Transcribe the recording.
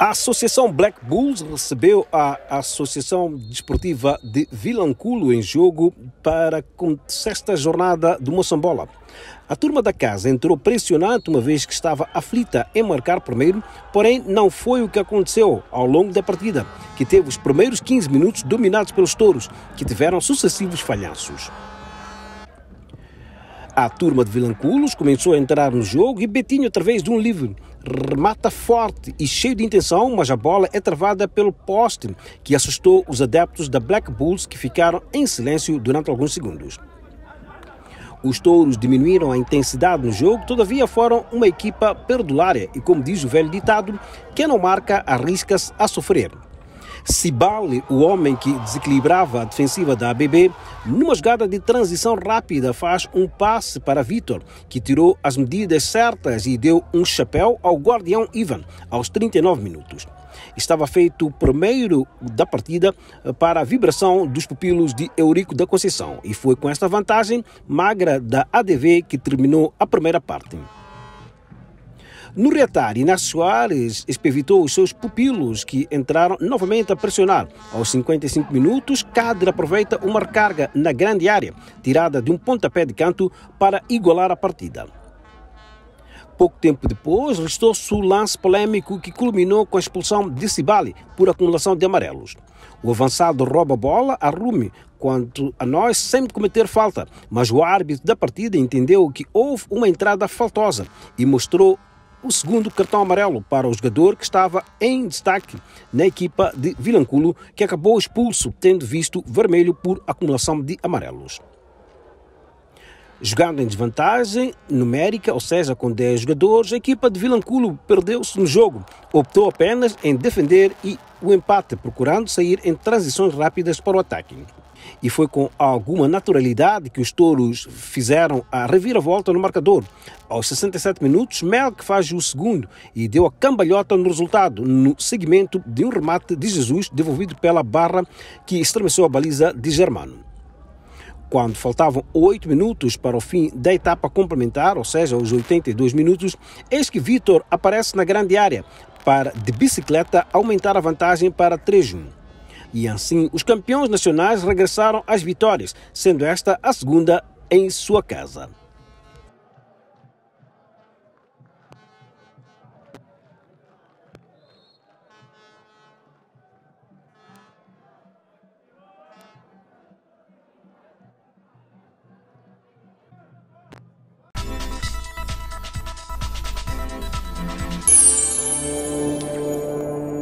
A Associação Black Bulls recebeu a Associação Desportiva de Vilanculo em jogo para a sexta jornada do Moçambola. A turma da casa entrou pressionada uma vez que estava aflita em marcar primeiro, porém não foi o que aconteceu ao longo da partida, que teve os primeiros 15 minutos dominados pelos touros, que tiveram sucessivos falhanços. A turma de Vilanculos começou a entrar no jogo e Betinho, através de um livre, remata forte e cheio de intenção, mas a bola é travada pelo poste, que assustou os adeptos da Black Bulls que ficaram em silêncio durante alguns segundos. Os touros diminuíram a intensidade no jogo, todavia foram uma equipa perdulária e, como diz o velho ditado, quem não marca arrisca-se a sofrer. Sibali, o homem que desequilibrava a defensiva da ABB, numa jogada de transição rápida faz um passe para Vitor, que tirou as medidas certas e deu um chapéu ao guardião Ivan aos 39 minutos. Estava feito o primeiro da partida para a vibração dos pupilos de Eurico da Conceição e foi com esta vantagem magra da ADV que terminou a primeira parte. No reatar, Inácio Soares espevitou os seus pupilos, que entraram novamente a pressionar. Aos 55 minutos, Cadre aproveita uma recarga na grande área, tirada de um pontapé de canto, para igualar a partida. Pouco tempo depois, restou-se o lance polêmico que culminou com a expulsão de Cibali por acumulação de amarelos. O avançado rouba a bola a Rumi, quanto a nós, sem cometer falta, mas o árbitro da partida entendeu que houve uma entrada faltosa e mostrou o segundo cartão amarelo para o jogador que estava em destaque na equipa de Vilanculo, que acabou expulso, tendo visto vermelho por acumulação de amarelos. Jogando em desvantagem numérica, ou seja, com 10 jogadores, a equipa de Vilanculo perdeu-se no jogo. Optou apenas em defender e o empate, procurando sair em transições rápidas para o ataque e foi com alguma naturalidade que os touros fizeram a reviravolta no marcador. Aos 67 minutos, Melk faz o segundo e deu a cambalhota no resultado, no segmento de um remate de Jesus devolvido pela barra que estremeceu a baliza de Germano quando faltavam 8 minutos para o fim da etapa complementar, ou seja, os 82 minutos, eis que Vitor aparece na grande área para, de bicicleta, aumentar a vantagem para 3-1. E assim, os campeões nacionais regressaram às vitórias, sendo esta a segunda em sua casa.